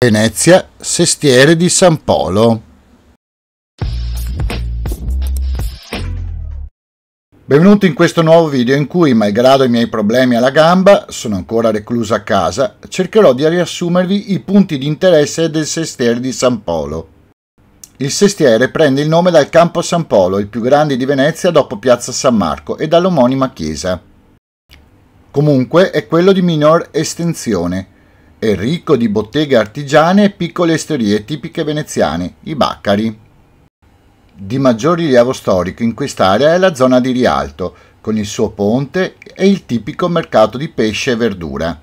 Venezia, Sestiere di San Polo. Benvenuti in questo nuovo video in cui, malgrado i miei problemi alla gamba, sono ancora recluso a casa, cercherò di riassumervi i punti di interesse del Sestiere di San Polo. Il sestiere prende il nome dal Campo San Polo, il più grande di Venezia dopo Piazza San Marco e dall'omonima chiesa. Comunque è quello di minor estensione, è ricco di botteghe artigiane e piccole osterie tipiche veneziane, i baccari. Di maggior rilievo storico in quest'area è la zona di Rialto, con il suo ponte e il tipico mercato di pesce e verdura.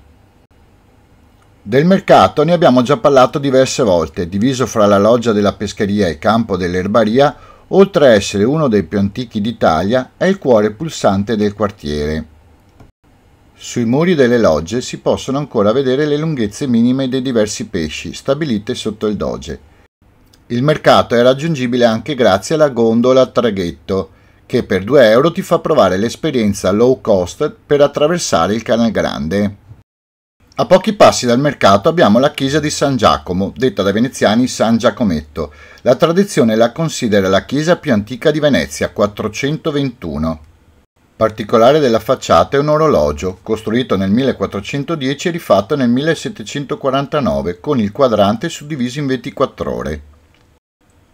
Del mercato ne abbiamo già parlato diverse volte, diviso fra la loggia della pescheria e il campo dell'erbaria, oltre a essere uno dei più antichi d'Italia, è il cuore pulsante del quartiere. Sui muri delle logge si possono ancora vedere le lunghezze minime dei diversi pesci stabilite sotto il doge. Il mercato è raggiungibile anche grazie alla gondola a traghetto, che per 2 euro ti fa provare l'esperienza low cost per attraversare il Canal Grande. A pochi passi dal mercato abbiamo la chiesa di San Giacomo, detta dai veneziani San Giacometto. La tradizione la considera la chiesa più antica di Venezia, 421. Particolare della facciata è un orologio, costruito nel 1410 e rifatto nel 1749 con il quadrante suddiviso in 24 ore.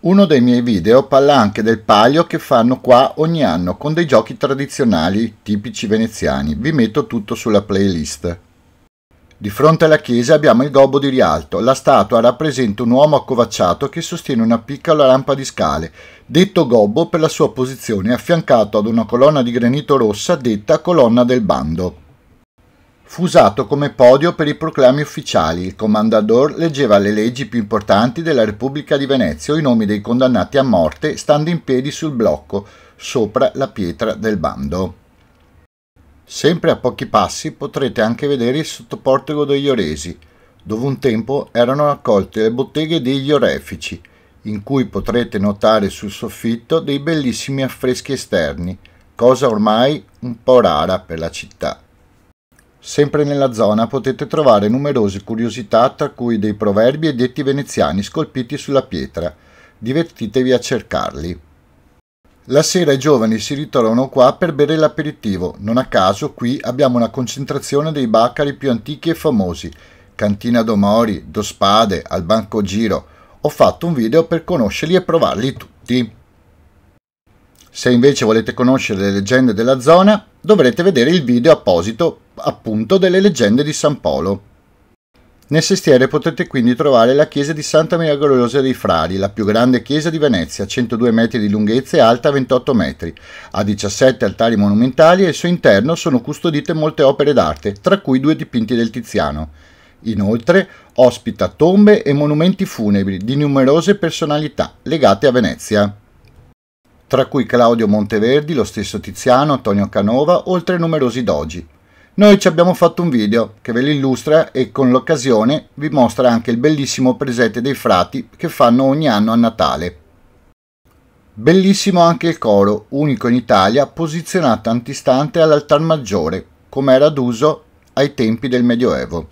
Uno dei miei video parla anche del palio che fanno qua ogni anno con dei giochi tradizionali tipici veneziani. Vi metto tutto sulla playlist. Di fronte alla chiesa abbiamo il gobbo di Rialto. La statua rappresenta un uomo accovacciato che sostiene una piccola rampa di scale, detto gobbo per la sua posizione, affiancato ad una colonna di granito rossa detta colonna del bando. Fu usato come podio per i proclami ufficiali. Il comandador leggeva le leggi più importanti della Repubblica di Venezia o i nomi dei condannati a morte, stando in piedi sul blocco, sopra la pietra del bando. Sempre a pochi passi potrete anche vedere il sottoportico degli Oresi, dove un tempo erano raccolte le botteghe degli orefici, in cui potrete notare sul soffitto dei bellissimi affreschi esterni, cosa ormai un po' rara per la città. Sempre nella zona potete trovare numerose curiosità tra cui dei proverbi e detti veneziani scolpiti sulla pietra. Divertitevi a cercarli. La sera i giovani si ritrovano qua per bere l'aperitivo. Non a caso qui abbiamo una concentrazione dei baccari più antichi e famosi. Cantina Domori, Do Spade, Al Banco Giro. Ho fatto un video per conoscerli e provarli tutti. Se invece volete conoscere le leggende della zona, dovrete vedere il video apposito appunto delle leggende di San Polo. Nel sestiere potete quindi trovare la chiesa di Santa Miracolosa dei Frari, la più grande chiesa di Venezia, 102 metri di lunghezza e alta 28 metri. Ha 17 altari monumentali e al suo interno sono custodite molte opere d'arte, tra cui due dipinti del Tiziano. Inoltre ospita tombe e monumenti funebri di numerose personalità legate a Venezia tra cui Claudio Monteverdi, lo stesso Tiziano, Antonio Canova, oltre a numerosi dogi. Noi ci abbiamo fatto un video che ve li illustra e con l'occasione vi mostra anche il bellissimo presente dei frati che fanno ogni anno a Natale. Bellissimo anche il coro, unico in Italia, posizionato antistante all'altar maggiore, come era d'uso ai tempi del Medioevo.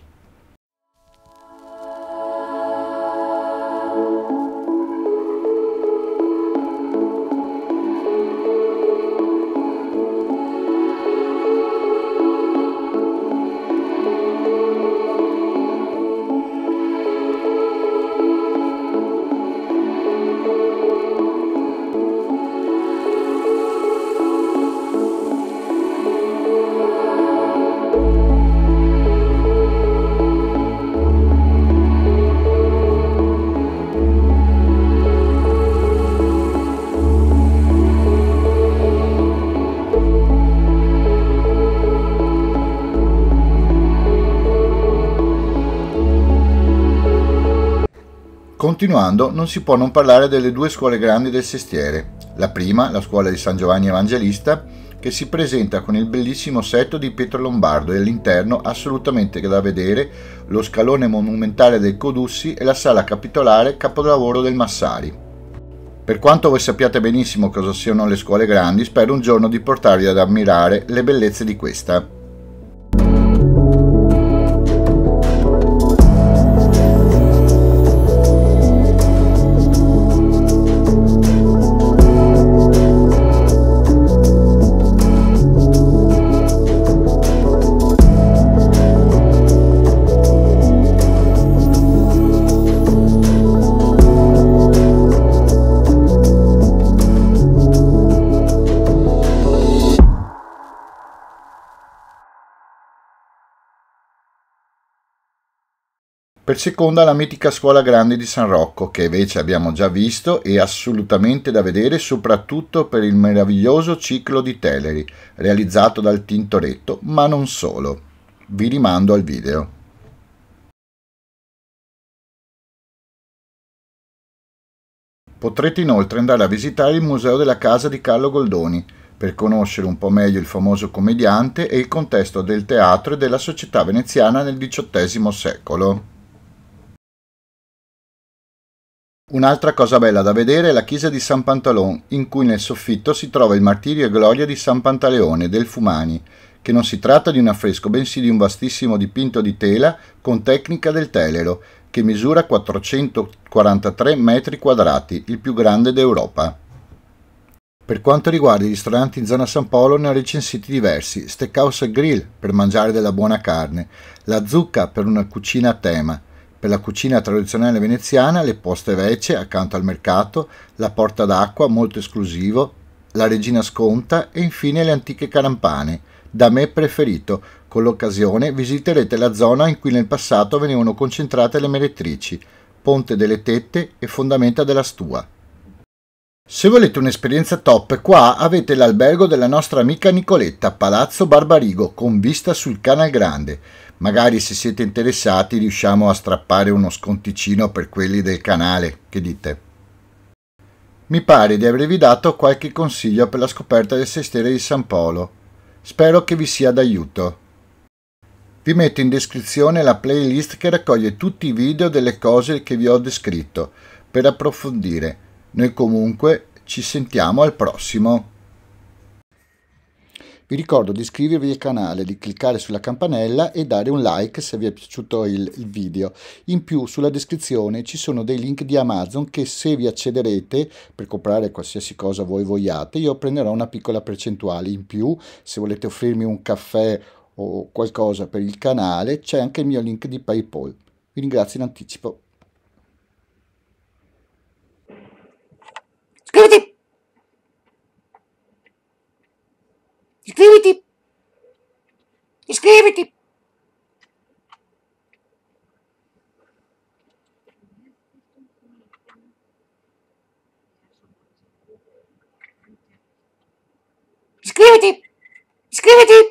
Continuando, non si può non parlare delle due scuole grandi del Sestiere. La prima, la scuola di San Giovanni Evangelista, che si presenta con il bellissimo setto di Pietro Lombardo e all'interno assolutamente da vedere lo scalone monumentale del Codussi e la sala capitolare capolavoro del Massari. Per quanto voi sappiate benissimo cosa siano le scuole grandi, spero un giorno di portarvi ad ammirare le bellezze di questa. per seconda la mitica scuola grande di San Rocco, che invece abbiamo già visto e assolutamente da vedere soprattutto per il meraviglioso ciclo di Teleri, realizzato dal Tintoretto, ma non solo. Vi rimando al video. Potrete inoltre andare a visitare il museo della casa di Carlo Goldoni, per conoscere un po' meglio il famoso commediante e il contesto del teatro e della società veneziana nel XVIII secolo. Un'altra cosa bella da vedere è la chiesa di San Pantalon, in cui nel soffitto si trova il martirio e gloria di San Pantaleone del Fumani, che non si tratta di un affresco, bensì di un vastissimo dipinto di tela con tecnica del telero, che misura 443 metri quadrati, il più grande d'Europa. Per quanto riguarda i ristoranti in zona San Polo ne ho recensiti diversi, Steakhouse e Grill per mangiare della buona carne, La Zucca per una cucina a tema, per la cucina tradizionale veneziana le poste vece accanto al mercato, la porta d'acqua molto esclusivo, la regina sconta e infine le antiche carampane, da me preferito. Con l'occasione visiterete la zona in cui nel passato venivano concentrate le merettrici, Ponte delle Tette e Fondamenta della Stua. Se volete un'esperienza top, qua avete l'albergo della nostra amica Nicoletta, Palazzo Barbarigo, con vista sul Canal Grande. Magari se siete interessati riusciamo a strappare uno sconticino per quelli del canale, che dite? Mi pare di avervi dato qualche consiglio per la scoperta del sestiere di San Polo. Spero che vi sia d'aiuto. Vi metto in descrizione la playlist che raccoglie tutti i video delle cose che vi ho descritto per approfondire. Noi comunque ci sentiamo al prossimo. Vi ricordo di iscrivervi al canale, di cliccare sulla campanella e dare un like se vi è piaciuto il, il video. In più sulla descrizione ci sono dei link di Amazon che se vi accederete per comprare qualsiasi cosa voi vogliate io prenderò una piccola percentuale in più. Se volete offrirmi un caffè o qualcosa per il canale c'è anche il mio link di Paypal. Vi ringrazio in anticipo. Iscriviti! Escríbete. Escríbete. Escríbete. Escríbete.